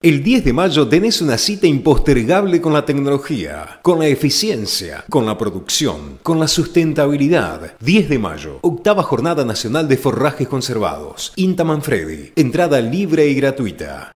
El 10 de mayo tenés una cita impostergable con la tecnología, con la eficiencia, con la producción, con la sustentabilidad. 10 de mayo, octava jornada nacional de forrajes conservados. Inta Manfredi, entrada libre y gratuita.